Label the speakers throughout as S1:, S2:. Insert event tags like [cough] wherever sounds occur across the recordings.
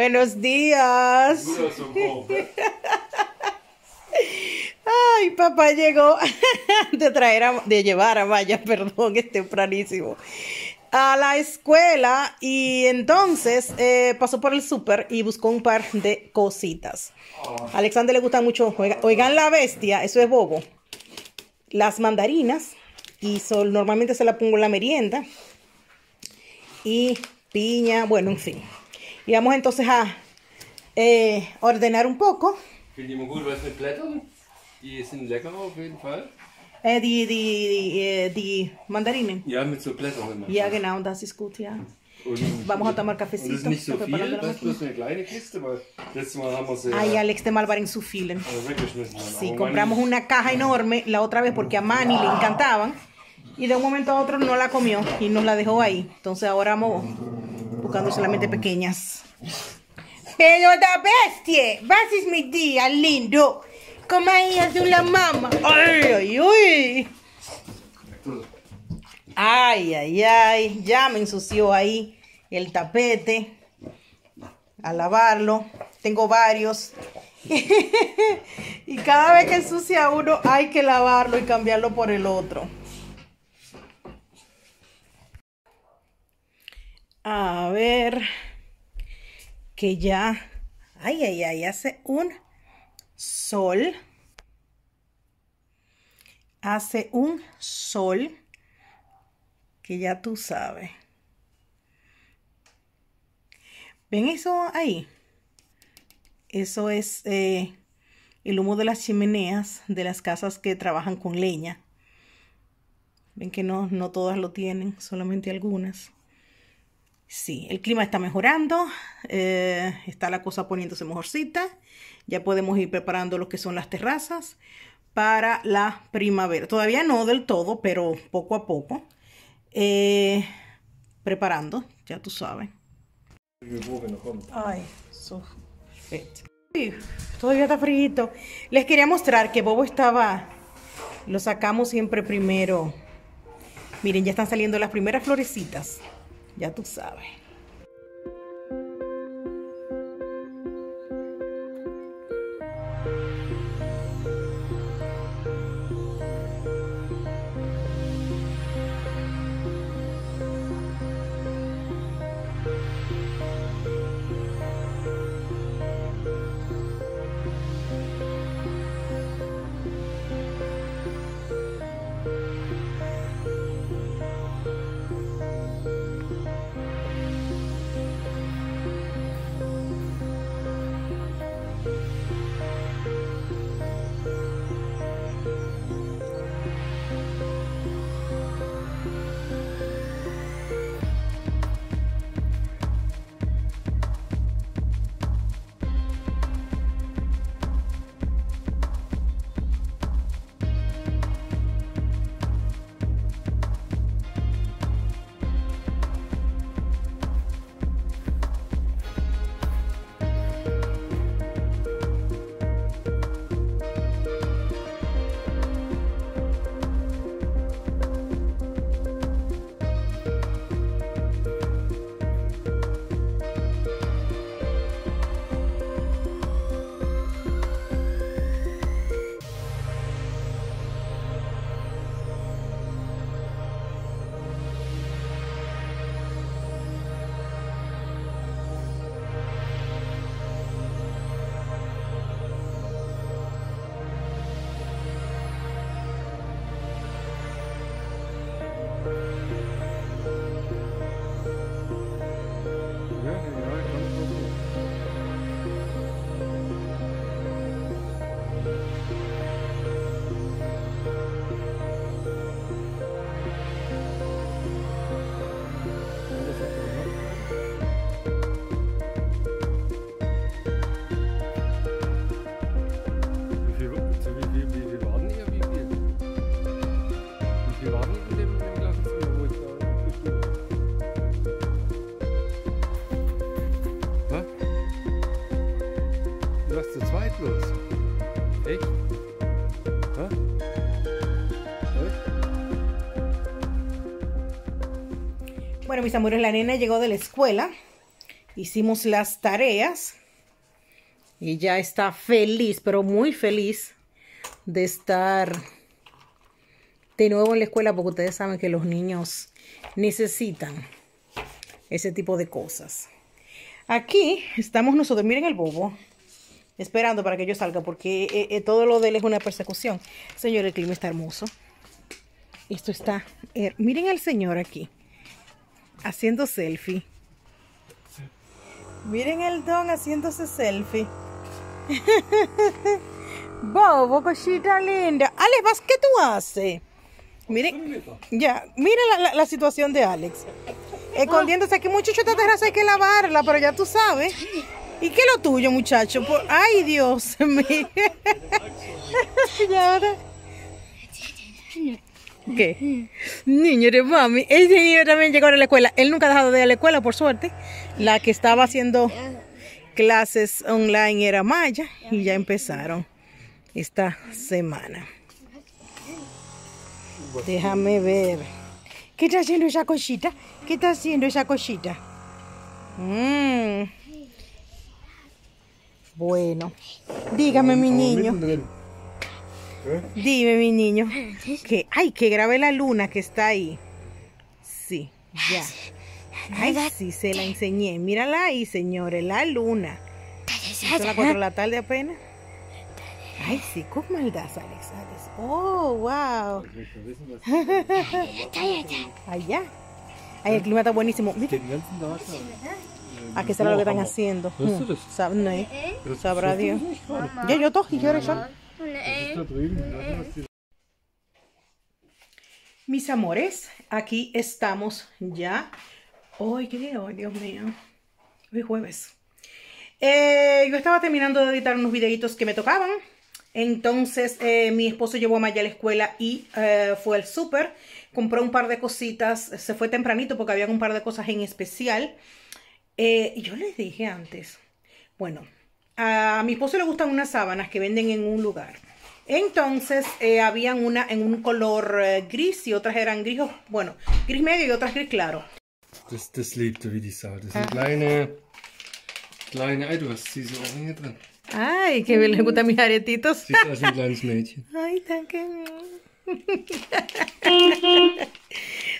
S1: Buenos días. Ay, papá llegó [laughs] de traer de llevar a Maya, perdón, es tempranísimo, a la escuela y entonces eh, pasó por el súper y buscó un par de cositas. Ah. A Alexander le gusta mucho, oigan la bestia, eso es bobo. Las mandarinas y sol, normalmente se la pongo en la merienda y piña, bueno, en fin. Y vamos entonces a eh, ordenar un poco. ¿Qué es gut was ¿Es Die sind lecker auf jeden Fall. Eh, die, die, die, eh, die Mandarinen. Ja, mit so Blättern Ja, das ist gut, ja. Vamos a tomar cafecito. No es nicht so viel, das ist bloß eine kleine Kiste, weil letztes Mal haben wir sie. Ay, Alex, su eh. er Sí, compramos una caja enorme la otra vez porque a Manny le encantaban y de un momento a otro no la comió y nos la dejó ahí. Entonces ahora vamos buscando solamente pequeñas. Pero la bestia, vas mi día, lindo. Como ella de una mamá. Ay, ay, ay. Ay, ay, ay. Ya me ensució ahí el tapete. A lavarlo. Tengo varios. [laughs] y cada vez que ensucia uno hay que lavarlo y cambiarlo por el otro. A ver, que ya, ay, ay, ay, hace un sol. Hace un sol que ya tú sabes. ¿Ven eso ahí? Eso es eh, el humo de las chimeneas de las casas que trabajan con leña. Ven que no, no todas lo tienen, solamente algunas. Sí, el clima está mejorando, eh, está la cosa poniéndose mejorcita, ya podemos ir preparando lo que son las terrazas para la primavera. Todavía no del todo, pero poco a poco. Eh, preparando, ya tú sabes. Ay, so Todavía está frío. Les quería mostrar que Bobo estaba, lo sacamos siempre primero. Miren, ya están saliendo las primeras florecitas. Ya tú sabes. mis amores, la nena llegó de la escuela. Hicimos las tareas. Y ya está feliz, pero muy feliz de estar de nuevo en la escuela porque ustedes saben que los niños necesitan ese tipo de cosas. Aquí estamos nosotros, miren el bobo, esperando para que yo salga porque eh, eh, todo lo de él es una persecución. Señor, el clima está hermoso. Esto está... miren al señor aquí haciendo selfie. Miren el don haciéndose selfie. [laughs] Bobo, cosita linda. Alex, qué tú haces? Miren, ya, mira la, situación de Alex. Escondiéndose aquí, muchacho, esta terraza hay que lavarla, pero ya tú sabes. ¿Y qué es lo tuyo, muchacho? Por... Ay, Dios mío. [laughs] y ¿Qué? Niño, de mami. Ese niño también llegó a la escuela. Él nunca ha dejado de ir a la escuela, por suerte. La que estaba haciendo clases online era Maya. Y ya empezaron esta semana. Déjame ver. ¿Qué está haciendo esa cosita? ¿Qué está haciendo esa cosita? Mm. Bueno, dígame mi niño. ¿Eh? Dime, mi niño. [laughs] Que, ay, que grave la luna que está ahí. Sí, ya. Ay, sí, se la enseñé. Mírala ahí, señores, la luna. Son las 4 de la tarde apenas. Ay, sí, con maldad Alex, Oh, wow. Allá. [laughs] Ay, el clima está buenísimo. Mira. Aquí ah, será lo que están haciendo. Mm. Sabrá Dios. Yo, yo, y yo, yo. Mis amores, aquí estamos ya. Hoy, ¿qué día Dios mío. Hoy jueves. Eh, yo estaba terminando de editar unos videitos que me tocaban. Entonces, eh, mi esposo llevó a Maya a la escuela y eh, fue al súper. Compró un par de cositas. Se fue tempranito porque había un par de cosas en especial. Eh, y yo les dije antes, bueno, a mi esposo le gustan unas sábanas que venden en un lugar. Entonces, eh, habían una en un color eh, gris y otras eran gris, bueno, gris medio y otras gris claro. Das, das lebte wie die Sau. Das sind ah. kleine, kleine, ay, du hast diese Ay, que me gustan mis aretitos. Sí, son wie ein Mädchen. [laughs] Ay, danke. [laughs]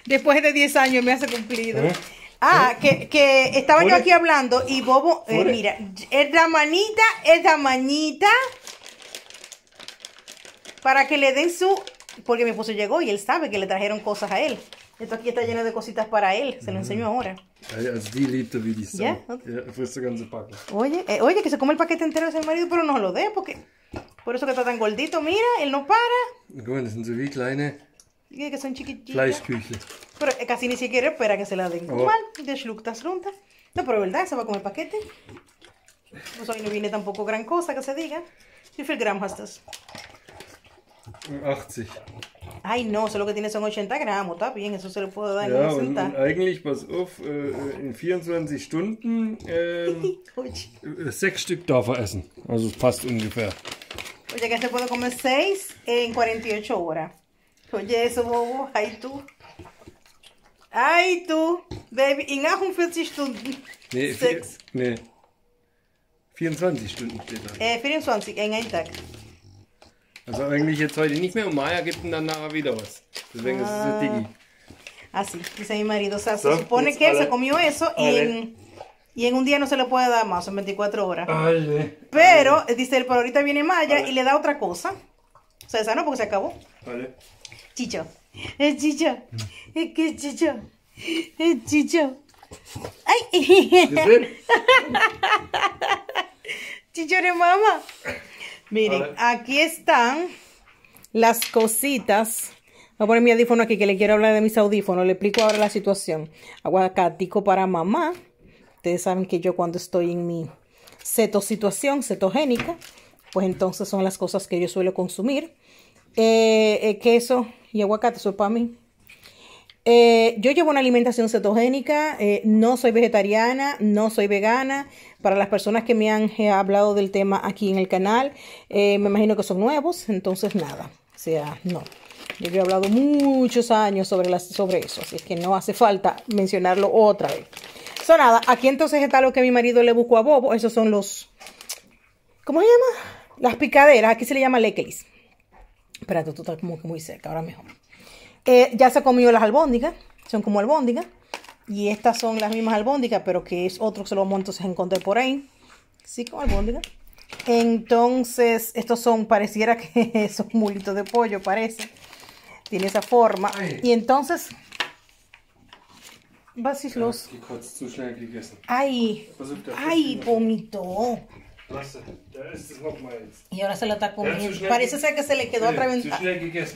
S1: Después de 10 años me hace cumplido. ¿Eh? Ah, ¿Eh? que, estaba yo aquí hablando y Bobo, eh, mira, es la manita, es la manita para que le den su, porque mi esposo llegó y él sabe que le trajeron cosas a él. Esto aquí está lleno de cositas para él, se lo enseño ahora. Oye, eh, oye, que se come el paquete entero de ese marido, pero no lo dé, porque por eso que está tan gordito, mira, él no para. que son chiquititas. Fleischküche. Pero eh, casi ni siquiera espera que se la den. Oh. Mal, de schluctas rundas. No, pero verdad, se va con el paquete. Pues hoy no viene tampoco gran cosa que se diga. Wie viel Gramm hast das? 80. Ay, no, solo que tiene son 80 gramos, está bien, eso se lo puedo dar ja, en und, und eigentlich, pass auf, äh, äh in 24 Stunden ähm, [laughs] äh, sechs Stück darf er essen. Also es passt ungefähr. Oye, que se puede comer 6 en 48 horas. Oye, eso, Bobo, ahí tú. ¡Ay, tú! Baby, en 48 Stunden. No, Sex. 24 Stunden steht da. Äh, 24, en un Tag. Also eigentlich jetzt heute nicht Maya gibt dann nachher wieder Así, ah. ah, dice mi marido. O sea, se supone que él se comió eso y en, y en, un día no se le puede dar más, son 24 horas. Vale. Pero, dice él, pero ahorita viene Maya y le da otra cosa. O sea, esa no, porque se acabó. Vale. Chicho. El chicho. Es chicho. El chicho. ¡Ay! [laughs] Chicho de mamá. Miren, aquí están las cositas. Voy a poner mi audífono aquí que le quiero hablar de mis audífonos. Le explico ahora la situación. Aguacatico para mamá. Ustedes saben que yo cuando estoy en mi cetosituación, situación cetogénica, pues entonces son las cosas que yo suelo consumir. Eh, eh, queso y aguacate, eso es para mí. Eh, yo llevo una alimentación cetogénica, eh, no soy vegetariana, no soy vegana. Para las personas que me han eh, hablado del tema aquí en el canal, me imagino que son nuevos, entonces nada, o sea, no. Yo he hablado muchos años sobre, las, sobre eso, así que no hace falta mencionarlo otra vez. So, nada, aquí entonces está lo que mi marido le buscó a Bobo, esos son los, ¿cómo se llama? Las picaderas, aquí se le llama lequelis. Espérate, tú estás como muy cerca, ahora mejor. Eh, ya se comió las albóndigas, son como albóndigas. Y estas son las mismas albóndigas, pero que es otro que se lo vamos se por ahí. Sí, como albóndigas. Entonces, estos son, pareciera que [laughs] son mulitos de pollo, parece. Tiene esa forma. Y entonces, vas y los? Ay, pues ay, vomitó. Este, este y ahora se lo está comiendo. Parece ser que se le quedó atravesada.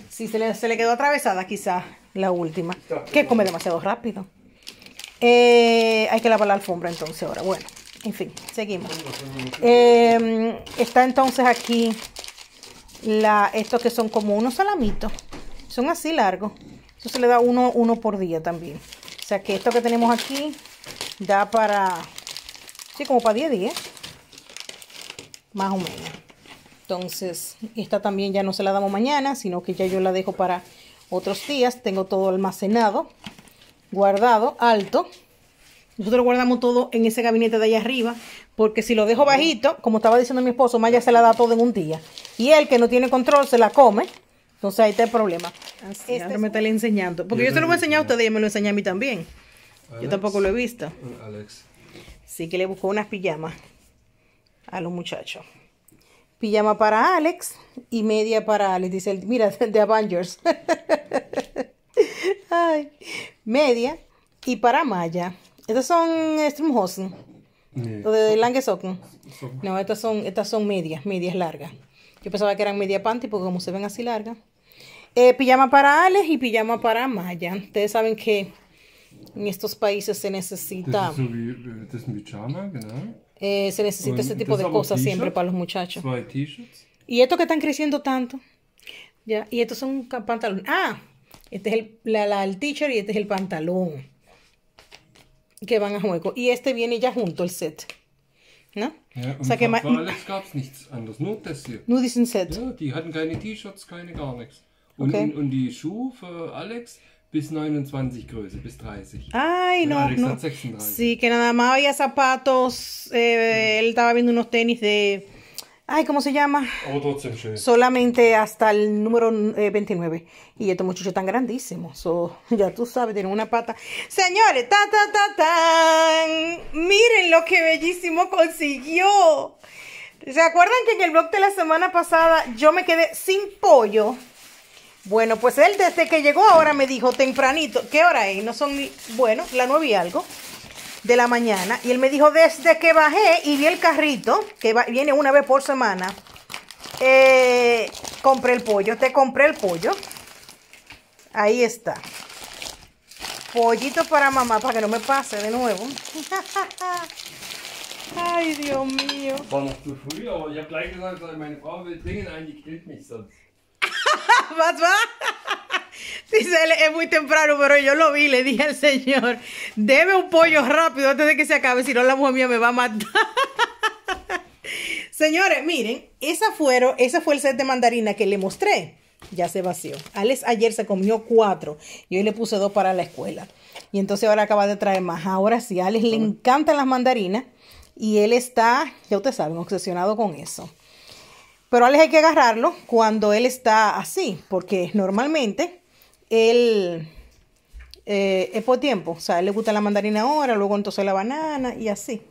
S1: Sí, se le, quedó atravesada quizás la última. Que come demasiado rápido. Eh, hay que lavar la alfombra entonces ahora. Bueno, en fin, seguimos. Em, está entonces aquí la, estos que son como unos salamitos. Son así largos. Eso se le da uno, uno por día también. O sea que esto que tenemos aquí da para... Sí, como para 10 días más o menos. Entonces, esta también ya no se la damos mañana, sino que ya yo la dejo para otros días. Tengo todo almacenado, guardado, alto. Nosotros guardamos todo en ese gabinete de allá arriba, porque si lo dejo bajito, como estaba diciendo mi esposo, Maya se la da todo en un día. Y él, que no tiene control, se la come. Entonces ahí está el problema. Así, este me está enseñando. Porque yo, se lo voy a enseñar a ustedes y me lo enseñé a mí también. yo tampoco lo he visto. Alex. Sí, que le buscó unas pijamas a los muchachos. Pijama para Alex y media para Alex. Dice, el, mira, [laughs] de Avengers. [laughs] Ay, media y para Maya. Estas son Strumhosen. Eh, no, estas son, estas son medias, medias largas. Yo pensaba que eran media panty porque como se ven así largas. Eh, pijama para Alex y pijama para Maya. Ustedes saben que en estos países se necesita...
S2: Eh, se necesita ese tipo de cosas siempre para los muchachos.
S1: Y estos que están creciendo tanto. Ya, y estos son pantalones. Ah, este es el, la, la, teacher y este es el pantalón. Que van a juego. Y este viene ya junto el set. O Ja, que más. mal, Alex no había nichts anderes, nur das No dicen Set. No, die hatten keine T-Shirts, keine gar nichts. Und, okay. und, und die Schuhe Alex, Bis 29 Größe, bis 30. Ay, no, no. Sí, que nada más había zapatos. Eh, él estaba viendo unos tenis de. Ay, ¿cómo se llama? Otro Solamente hasta el número 29. Eh, y estos muchachos están grandísimos. So, [laughs] ya tú sabes, tienen una pata. Señores, ta, ta, ta, tan. Miren lo que bellísimo consiguió. ¿Se acuerdan que en el blog de la semana pasada yo me quedé sin pollo? Bueno, pues él desde que llegó ahora me dijo tempranito, ¿qué hora es? No son ni, bueno, la nueve y algo de la mañana. Y él me dijo, desde que bajé y vi el carrito, que viene una vez por semana, eh, compré el pollo, te compré el pollo. Ahí está. Pollito para mamá, para que no me pase de nuevo. [laughs] Ay, Dios mío. [laughs] es muy temprano, pero yo lo vi, le dije al señor, debe un pollo rápido antes de que se acabe, si no la mujer mía me va a matar. [laughs] Señores, miren, esa, fueron, ese fue el set de mandarina que le mostré. Ya se vació. Alex ayer se comió cuatro y hoy le puse dos para la escuela. Y entonces ahora acaba de traer más. Ahora sí, a Alex le encantan las mandarinas y él está, ya ustedes saben, obsesionado con eso. Pero Alex hay que agarrarlo cuando él está así, porque normalmente él eh, es por tiempo. O sea, él le gusta la mandarina ahora, luego entonces la banana y así.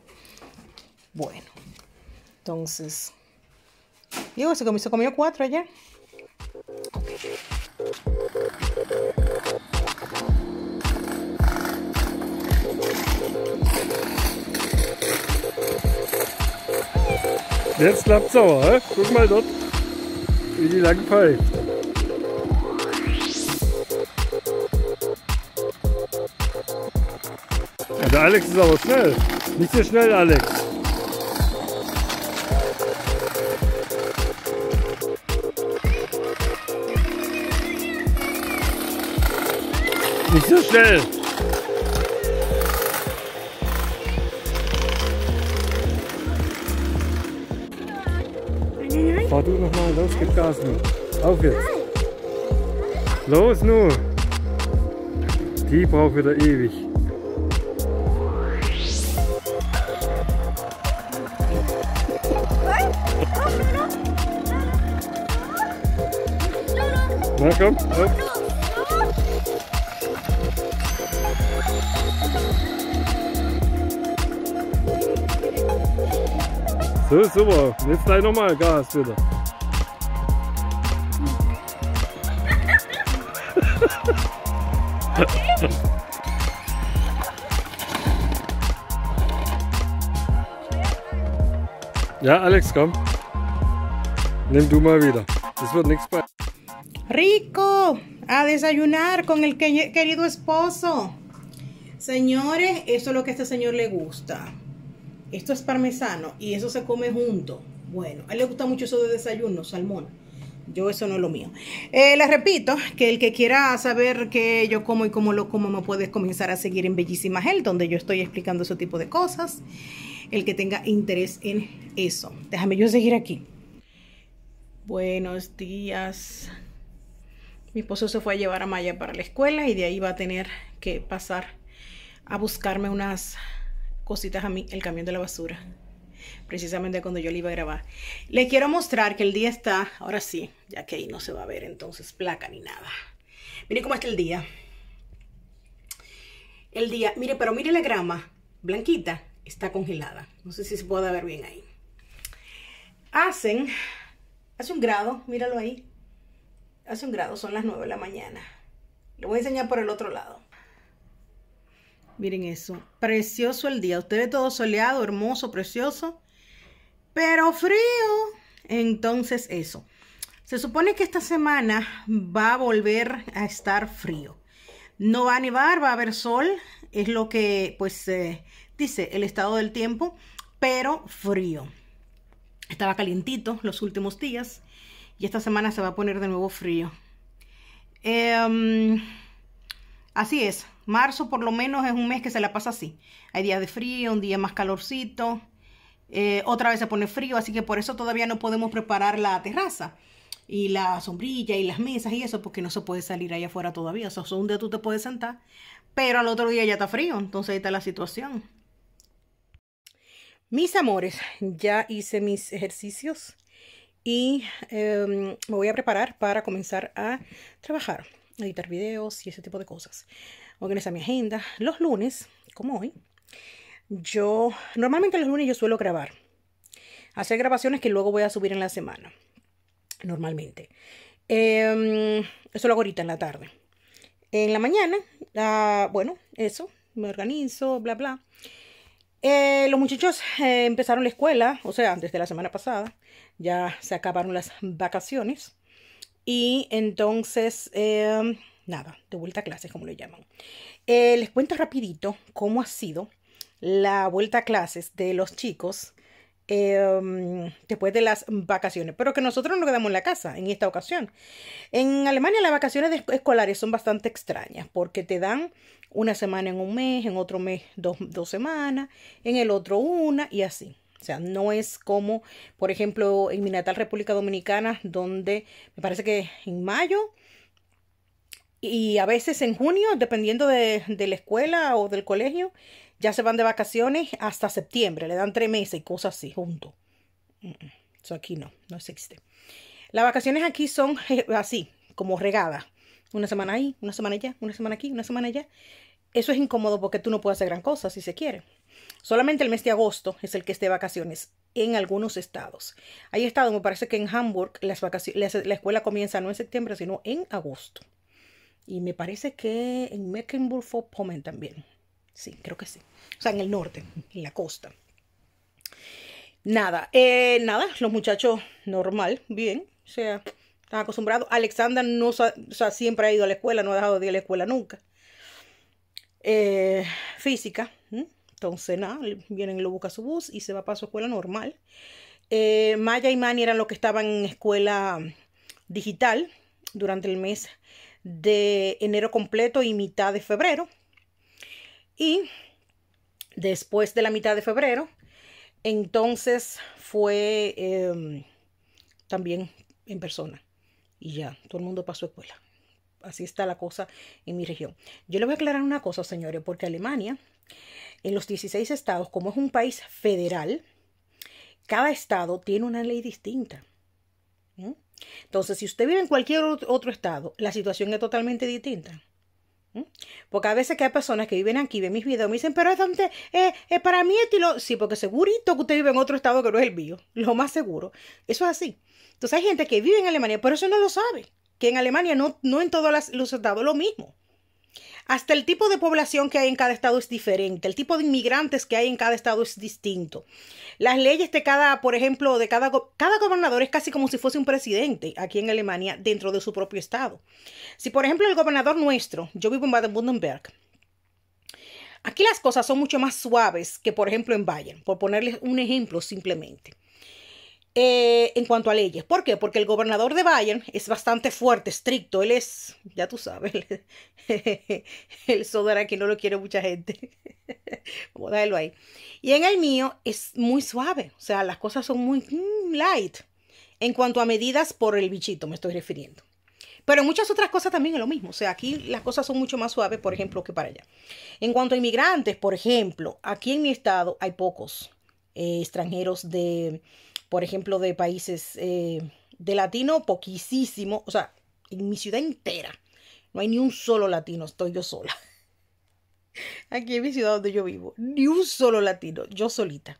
S1: Bueno, entonces. Diego se comió, cuatro ayer. Jetzt klappt es sauer, he? Guck mal dort, wie die lang pfeift. Ja, der Alex ist aber schnell. Nicht so schnell, Alex. Nicht so schnell. du nochmal. Los, gib Gas nur. Auf jetzt. Los nur. Die braucht wieder ewig. Na komm, auf. So, super. Jetzt gleich nochmal Gas wieder. Ya, Alex, come Nimm du mal wieder. Rico, a desayunar con el querido esposo. Señores, esto es lo que a este señor le gusta. Esto es parmesano y eso se come junto. Bueno, a él le gusta mucho eso de desayuno, salmón. Yo eso no es lo mío. Eh, les repito que el que quiera saber qué yo como y cómo lo como me puedes comenzar a seguir en Bellísima Gel, donde yo estoy explicando ese tipo de cosas. El que tenga interés en eso. Déjame yo seguir aquí. Buenos días. Mi esposo se fue a llevar a Maya para la escuela y de ahí va a tener que pasar a buscarme unas cositas a mí, el camión de la basura precisamente cuando yo le iba a grabar. Les quiero mostrar que el día está, ahora sí, ya que ahí no se va a ver entonces placa ni nada. Miren cómo está el día. El día, mire, pero mire la grama blanquita, está congelada. No sé si se puede ver bien ahí. Hacen, hace un grado, míralo ahí. Hace un grado, son las 9 de la mañana. Lo voy a enseñar por el otro lado. Miren eso, precioso el día. Ustedes ve todo soleado, hermoso, precioso, pero frío. Entonces eso. Se supone que esta semana va a volver a estar frío. No va a nevar, va a haber sol, es lo que pues eh, dice el estado del tiempo, pero frío. Estaba calientito los últimos días y esta semana se va a poner de nuevo frío. Em, así es, Marzo por lo menos es un mes que se la pasa así. Hay días de frío, un día más calorcito. Eh, otra vez se pone frío, así que por eso todavía no podemos preparar la terraza y la sombrilla y las mesas y eso, porque no se puede salir allá afuera todavía. O sea, un día tú te puedes sentar, pero al otro día ya está frío, entonces ahí está la situación. Mis amores, ya hice mis ejercicios y em, me voy a preparar para comenzar a trabajar, editar videos y ese tipo de cosas organizar mi agenda. Los lunes, como hoy, yo normalmente los lunes yo suelo grabar, hacer grabaciones que luego voy a subir en la semana, normalmente. Em, eso lo hago ahorita en la tarde. En la mañana, ah, bueno, eso, me organizo, bla, bla. Eh, los muchachos eh, empezaron la escuela, o sea, antes de la semana pasada, ya se acabaron las vacaciones. Y entonces, em, nada, de vuelta a clases, como lo llaman. Eh, les cuento rapidito cómo ha sido la vuelta a clases de los chicos em, después de las vacaciones, pero que nosotros nos quedamos en la casa en esta ocasión. En Alemania las vacaciones escolares son bastante extrañas porque te dan una semana en un mes, en otro mes dos, dos semanas, en el otro una y así. O sea, no es como, por ejemplo, en mi natal República Dominicana, donde me parece que en mayo y a veces en junio, dependiendo de, la escuela o del colegio, ya se van de vacaciones hasta septiembre, le dan tres meses y cosas así junto. Eso aquí no, no existe. Las vacaciones aquí son eh, así, como regadas. Una semana ahí, una semana allá, una semana aquí, una semana allá. Eso es incómodo porque tú no puedes hacer gran cosa si se quiere. Solamente el mes de agosto es el que esté de vacaciones en algunos estados. Hay estados, me parece que en Hamburg las la escuela comienza no en septiembre, sino en agosto y me parece que en Mecklenburg-Vorpommern también. Sí, creo que sí. O sea, en el norte, en la costa. Nada, eh, nada, los muchachos normal, bien, o sea, están acostumbrados. Alexander no, siempre ha ido a la escuela, no ha dejado de ir a la escuela nunca. Eh, física, entonces nada, vienen y lo busca su bus y se va para su escuela normal. Eh, Maya y Manny eran los que estaban en escuela digital durante el mes de enero completo y mitad de febrero. Y después de la mitad de febrero, entonces fue em, también en persona. Y ya, todo el mundo pasó escuela. Así está la cosa en mi región. Yo le voy a aclarar una cosa, señores, porque Alemania, en los 16 estados, como es un país federal, cada estado tiene una ley distinta. Entonces, si usted vive en cualquier otro estado, la situación es totalmente distinta. Porque a veces que hay personas que viven aquí, ven mis videos, me dicen, pero es eh, para mí estilo, sí, porque segurito que usted vive en otro estado que no es el mío, [laughs] lo más seguro. Eso es así. Entonces hay gente que vive en Alemania, pero eso no lo sabe, que en Alemania no, no en todos los estados es lo mismo. Hasta el tipo de población que hay en cada estado es diferente, el tipo de inmigrantes que hay en cada estado es distinto. Las leyes de cada, por ejemplo, de cada, cada gobernador es casi como si fuese un presidente aquí en Alemania dentro de su propio estado. Si, por ejemplo, el gobernador nuestro, yo vivo en Baden-Württemberg, Aquí las cosas son mucho más suaves que, por ejemplo, en Bayern, por ponerles un ejemplo simplemente. Eh, en cuanto a leyes. ¿Por qué? Porque el gobernador de Bayern es bastante fuerte, estricto. Él es, ya tú sabes, [laughs] el Sodara que no lo quiere mucha gente. [laughs] Vamos a ahí. Y en el mío es muy suave. O sea, las cosas son muy mm, light. En cuanto a medidas por el bichito, me estoy refiriendo. Pero en muchas otras cosas también es lo mismo. O sea, aquí las cosas son mucho más suaves, por ejemplo, que para allá. En cuanto a inmigrantes, por ejemplo, aquí en mi estado hay pocos eh, extranjeros de, por ejemplo, de países eh, de latino, poquísimo. O sea, en mi ciudad entera no hay ni un solo latino, estoy yo sola. [laughs] Aquí en mi ciudad donde yo vivo, ni un solo latino, yo solita.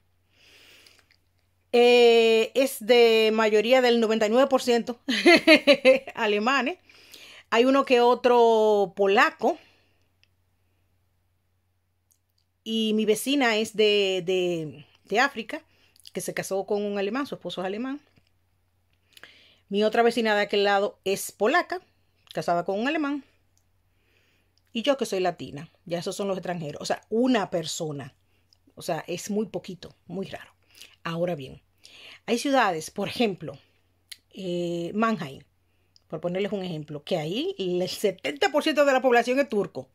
S1: Eh, es de mayoría del 99% [laughs] alemanes. Hay uno que otro polaco. Y mi vecina es de, de África que se casó con un alemán, su esposo es alemán. Mi otra vecina de aquel lado es polaca, casada con un alemán. Y yo que soy latina, ya esos son los extranjeros. O sea, una persona. O sea, es muy poquito, muy raro. Ahora bien, hay ciudades, por ejemplo, eh, Mannheim, por ponerles un ejemplo, que ahí el 70% de la población es turco.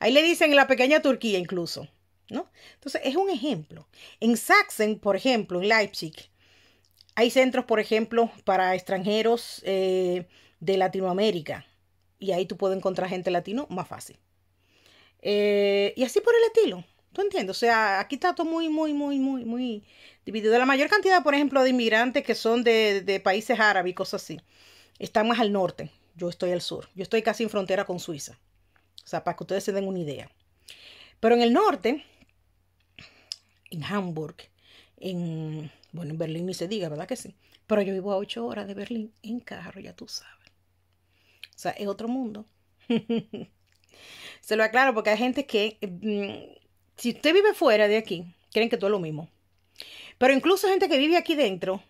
S1: Ahí le dicen la pequeña Turquía incluso. Entonces, es un ejemplo. En Sachsen, por ejemplo, en Leipzig, hay centros, por ejemplo, para extranjeros eh, de Latinoamérica. Y ahí tú puedes encontrar gente latino más fácil. Eh, y así por el estilo. ¿Tú entiendes? O sea, aquí está todo muy, muy, muy, muy, muy dividido. La mayor cantidad, por ejemplo, de inmigrantes que son de, de países árabes y cosas así, están más al norte. Yo estoy al sur. Yo estoy casi en frontera con Suiza. O sea, para que ustedes se den una idea. Pero en el norte, en Hamburg, en, bueno, en Berlín ni se diga, ¿verdad que sí? Pero yo vivo a ocho horas de Berlín en carro, ya tú sabes. O sea, es otro mundo. [laughs] se lo aclaro porque hay gente que, mm, si usted vive fuera de aquí, creen que todo es lo mismo. Pero incluso gente que vive aquí dentro,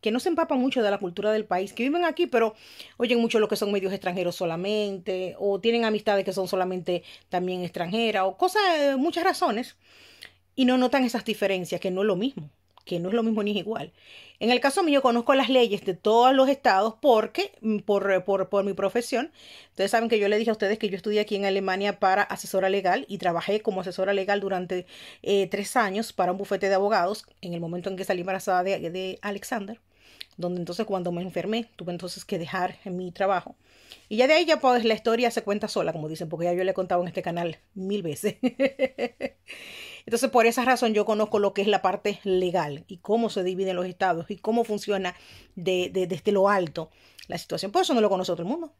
S1: que no se empapa mucho de la cultura del país, que viven aquí, pero oyen mucho lo que son medios extranjeros solamente, o tienen amistades que son solamente también extranjeras, o cosas, eh, muchas razones y no notan esas diferencias, que no es lo mismo, que no es lo mismo ni es igual. En el caso mío, conozco las leyes de todos los estados porque, mm, eh, por, mi profesión, ustedes saben que yo le dije a ustedes que yo estudié aquí en Alemania para asesora legal y trabajé como asesora legal durante eh, tres años para un bufete de abogados en el momento en que salí embarazada de, de Alexander donde entonces cuando me enfermé tuve entonces que dejar mi trabajo. Y ya de ahí ya pues la historia se cuenta sola, como dicen, porque ya yo le he contado en este canal mil veces. [laughs] Entonces, por esa razón yo conozco lo que es la parte legal y cómo se dividen los estados y cómo funciona desde este lo alto la situación. Por pues eso no lo conoce todo el mundo.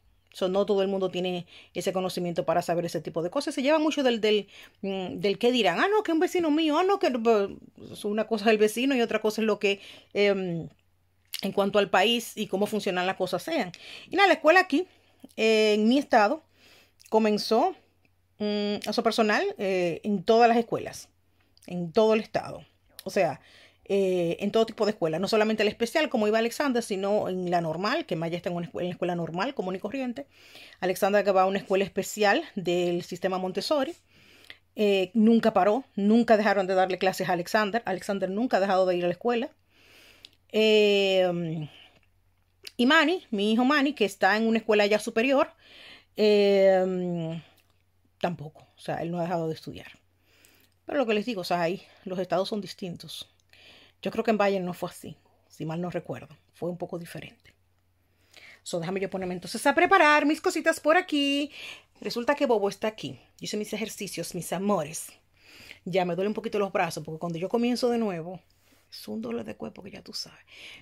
S1: no todo el mundo tiene ese conocimiento para saber ese tipo de cosas. Se lleva mucho del, del, mm, que dirán, ah, no, que un vecino mío, ah, no, que pues, es una cosa del el vecino y otra cosa es lo que em, en cuanto al país y cómo funcionan las cosas sean. Y nada, la escuela aquí, eh, en mi estado, comenzó Mm, a su personal eh, en todas las escuelas, en todo el estado. O sea, eh, en todo tipo de escuelas, no solamente la especial como iba Alexander, sino en la normal, que Maya está en, una escuela, escuela normal, común y corriente. Alexander que va a una escuela especial del sistema Montessori. Eh, nunca paró, nunca dejaron de darle clases a Alexander. Alexander nunca ha dejado de ir a la escuela. y Manny, mi hijo Manny, que está en una escuela ya superior, eh, tampoco, o sea, él no ha dejado de estudiar. Pero lo que les digo, o sea, ahí los estados son distintos. Yo creo que en Bayern no fue así, si mal no recuerdo, fue un poco diferente. So, déjame yo ponerme entonces a preparar mis cositas por aquí. Resulta que Bobo está aquí. Yo hice mis ejercicios, mis amores. Ya me duele un poquito los brazos porque cuando yo comienzo de nuevo, es un dolor de cuerpo que ya tú sabes.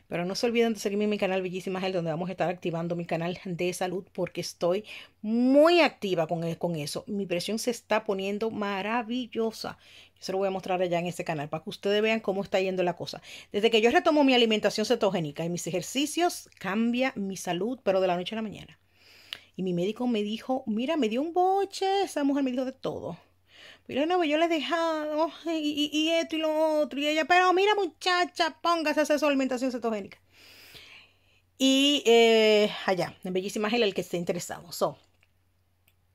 S1: Pero no se olviden de seguirme en mi canal Bellísima el donde vamos a estar activando mi canal de salud porque estoy muy activa con, e-, con eso. Mi presión se está poniendo maravillosa. Yo se lo voy a mostrar allá en este canal para que ustedes vean cómo está yendo la cosa. Desde que yo retomo mi alimentación cetogénica y mis ejercicios, cambia mi salud, pero de la noche a la mañana. Y mi médico me dijo, mira, me dio un boche, esa mujer me dijo de todo pero no, pues yo le he dejado y, esto y lo otro. Y ella, pero mira muchacha, póngase a hacer su alimentación cetogénica. Y eh, allá, en Bellísima es el que esté interesado. So,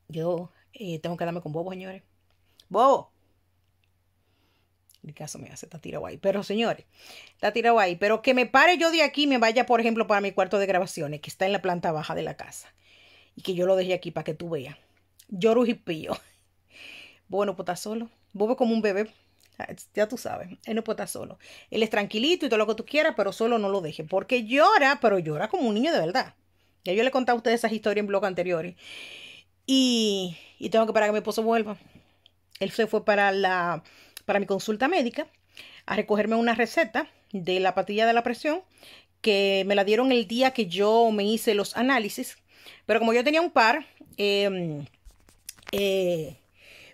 S1: yo eh, tengo que darme con bobo, señores. ¡Bobo! El caso me hace está tirado ahí. Pero señores, la tirado ahí. Pero que me pare yo de aquí, me vaya, por ejemplo, para mi cuarto de grabaciones, que está en la planta baja de la casa. Y que yo lo deje aquí para que tú veas. Lloro y bueno, puede estar solo. Bobo como un bebé. Ah, ya tú sabes, él no puede estar solo. Él es tranquilito y todo lo que tú quieras, pero solo no lo deje, Porque llora, pero llora como un niño de verdad. Ya yo le he contado a ustedes esas historias en blog anteriores. Y, tengo que parar que mi esposo vuelva. Él se fue para, la, para mi consulta médica a recogerme una receta de la patilla de la presión que me la dieron el día que yo me hice los análisis. Pero como yo tenía un par, em, eh,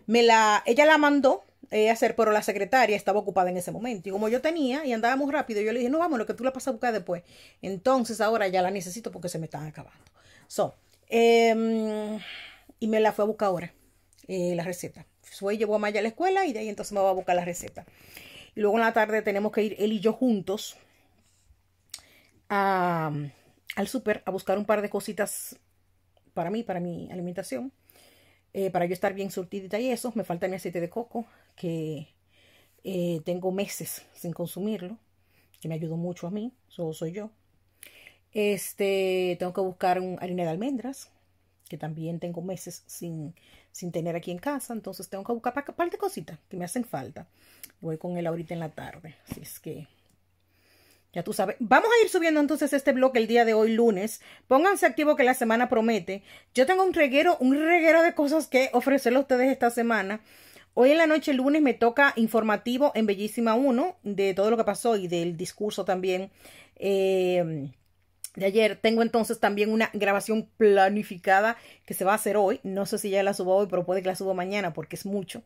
S1: me la, ella la mandó eh, a hacer, pero la secretaria estaba ocupada en ese momento. Y como yo tenía y andábamos rápido, yo le dije, no, vamos, lo que tú la pasas a buscar después. Entonces ahora ya la necesito porque se me están acabando. Em, y me la fue a buscar ahora, eh, la receta. Fue llevó a Maya a la escuela y de ahí entonces me va a buscar la receta. Y luego en la tarde tenemos que ir él y yo juntos a, al súper a buscar un par de cositas para mí, para mi alimentación. Eh, para yo estar bien surtidita y eso. Me falta mi aceite de coco, que eh, tengo meses sin consumirlo, que me ayudó mucho a mí, solo soy yo. Este, tengo que buscar un, harina de almendras, que también tengo meses sin, sin tener aquí en casa, entonces tengo que buscar un par de cositas que me hacen falta. Voy con él ahorita en la tarde, así es que ya tú sabes. Vamos a ir subiendo entonces este blog el día de hoy, lunes. Pónganse activo que la semana promete. Yo tengo un reguero, un reguero de cosas que ofrecerle a ustedes esta semana. Hoy en la noche, el lunes, me toca informativo en Bellísima 1 de todo lo que pasó y del discurso también. Eh, de ayer. Tengo entonces también una grabación planificada que se va a hacer hoy. No sé si ya la subo hoy, pero puede que la subo mañana porque es mucho.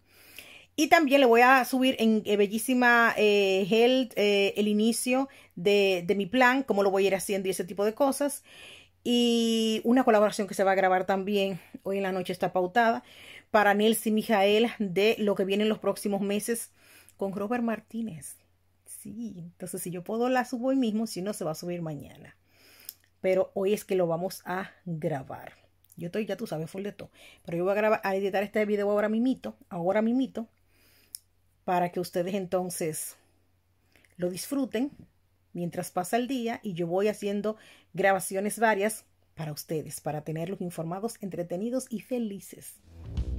S1: Y también le voy a subir en eh, bellísima Health eh, el inicio de, de, mi plan, cómo lo voy a ir haciendo y ese tipo de cosas. Y una colaboración que se va a grabar también hoy en la noche está pautada para Nelson y Mijael de lo que viene en los próximos meses con Robert Martínez. Sí, entonces si yo puedo la subo hoy mismo, si no se va a subir mañana. Pero hoy es que lo vamos a grabar. Yo estoy, ya tú sabes, full de todo. Pero yo voy a grabar, a editar este video ahora mimito, ahora mimito para que ustedes entonces lo disfruten mientras pasa el día y yo voy haciendo grabaciones varias para ustedes, para tenerlos informados, entretenidos y felices.